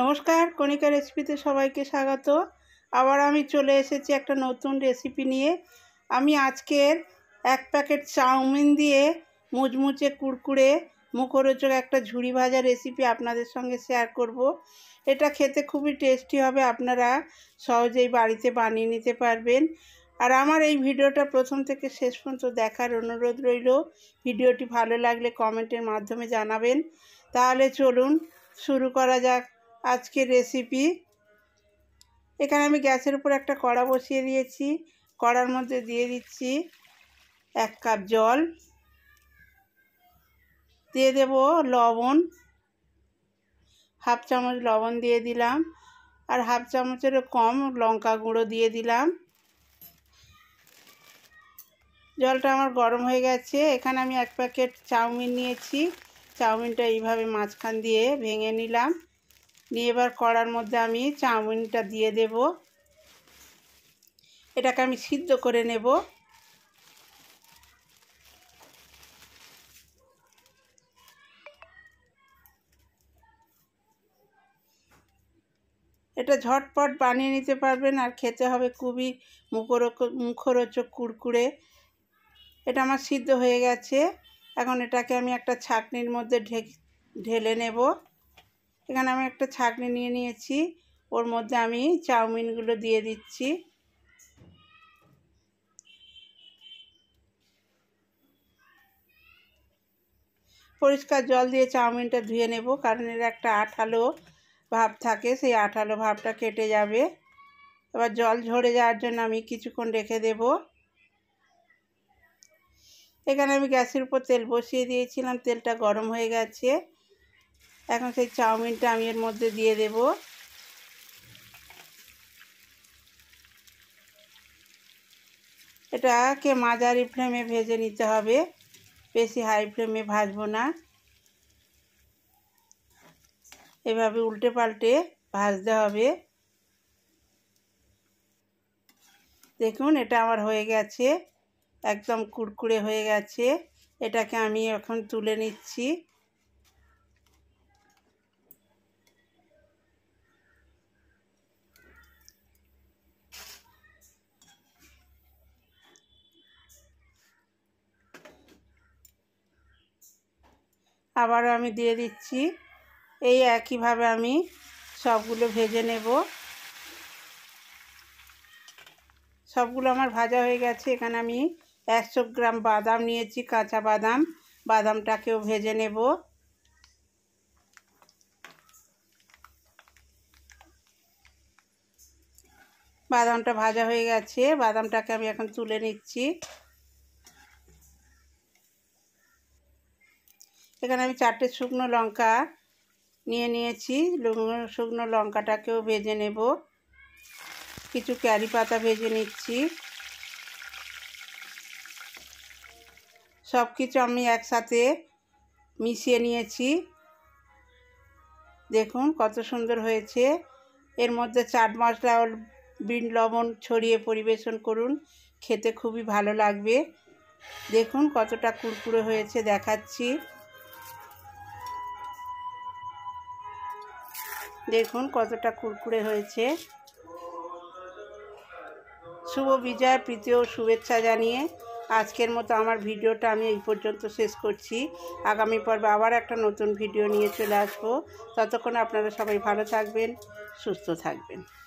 নমস্কার কণিকা রেসিপিতে সবাইকে স্বাগত আবার আমি চলে এসেছি একটা নতুন রেসিপি নিয়ে আমি আজকের এক প্যাকেট চাউমিন দিয়ে মুচমুচে কুড়কুড়ে মুখরোচক একটা ঝুড়ি ভাজা রেসিপি আপনাদের সঙ্গে শেয়ার করব। এটা খেতে খুবই টেস্টি হবে আপনারা সহজেই বাড়িতে বানিয়ে নিতে পারবেন আর আমার এই ভিডিওটা প্রথম থেকে শেষ পর্যন্ত দেখার অনুরোধ রইল ভিডিওটি ভালো লাগলে কমেন্টের মাধ্যমে জানাবেন তাহলে চলুন শুরু করা যাক আজকে রেসিপি এখানে আমি গ্যাসের উপর একটা কড়া বসিয়ে দিয়েছি কড়ার মধ্যে দিয়ে দিচ্ছি এক কাপ জল দিয়ে দেব লবণ হাফ চামচ লবণ দিয়ে দিলাম আর হাফ চামচেরও কম লঙ্কা গুঁড়ো দিয়ে দিলাম জলটা আমার গরম হয়ে গেছে এখানে আমি এক প্যাকেট চাউমিন নিয়েছি চাউমিনটা এইভাবে মাঝখান দিয়ে ভেঙে নিলাম দিয়ে এবার কড়ার মধ্যে আমি চাউমিনটা দিয়ে দেব এটাকে আমি সিদ্ধ করে নেব এটা ঝটপট বানিয়ে নিতে পারবেন আর খেতে হবে খুবই মুখরোক মুখরোচক কুড়কুড়ে এটা আমার সিদ্ধ হয়ে গেছে এখন এটাকে আমি একটা ছাকনির মধ্যে ঢেক ঢেলে নেব এখানে আমি একটা ছাঁকনি নিয়ে নিয়েছি ওর মধ্যে আমি চাউমিনগুলো দিয়ে দিচ্ছি পরিষ্কার জল দিয়ে চাউমিনটা ধুয়ে নেব কারণ এর একটা আঠালো ভাব থাকে সেই আঠালো ভাবটা কেটে যাবে এবার জল ঝরে যাওয়ার জন্য আমি কিছুক্ষণ রেখে দেব এখানে আমি গ্যাসের উপর তেল বসিয়ে দিয়েছিলাম তেলটা গরম হয়ে গেছে এখন সেই চাউমিনটা আমি এর মধ্যে দিয়ে দেব এটাকে মাঝারি ফ্লেমে ভেজে নিতে হবে বেশি হাই ফ্লেমে ভাজবো না এভাবে উল্টে পাল্টে ভাজতে হবে দেখুন এটা আমার হয়ে গেছে একদম কুড়কুড়ে হয়ে গেছে এটাকে আমি এখন তুলে নিচ্ছি আবারও আমি দিয়ে দিচ্ছি এই একইভাবে আমি সবগুলো ভেজে নেব সবগুলো আমার ভাজা হয়ে গেছে এখানে আমি একশো গ্রাম বাদাম নিয়েছি কাঁচা বাদাম বাদামটাকেও ভেজে নেব বাদামটা ভাজা হয়ে গেছে বাদামটাকে আমি এখন তুলে নিচ্ছি এখানে আমি চারটে শুকনো লঙ্কা নিয়ে নিয়েছি শুকনো লঙ্কাটাকেও ভেজে নেব কিছু ক্যারি পাতা ভেজে নিচ্ছি সব কিছু আমি একসাথে মিশিয়ে নিয়েছি দেখুন কত সুন্দর হয়েছে এর মধ্যে চাট মশলা বিন লবণ ছড়িয়ে পরিবেশন করুন খেতে খুবই ভালো লাগবে দেখুন কতটা কুরকুরে হয়েছে দেখাচ্ছি দেখুন কতটা কুরকুরে হয়েছে শুভ বিজয় প্রীতি ও শুভেচ্ছা জানিয়ে আজকের মতো আমার ভিডিওটা আমি এই পর্যন্ত শেষ করছি আগামী পর্বে আবার একটা নতুন ভিডিও নিয়ে চলে আসবো ততক্ষণ আপনারা সবাই ভালো থাকবেন সুস্থ থাকবেন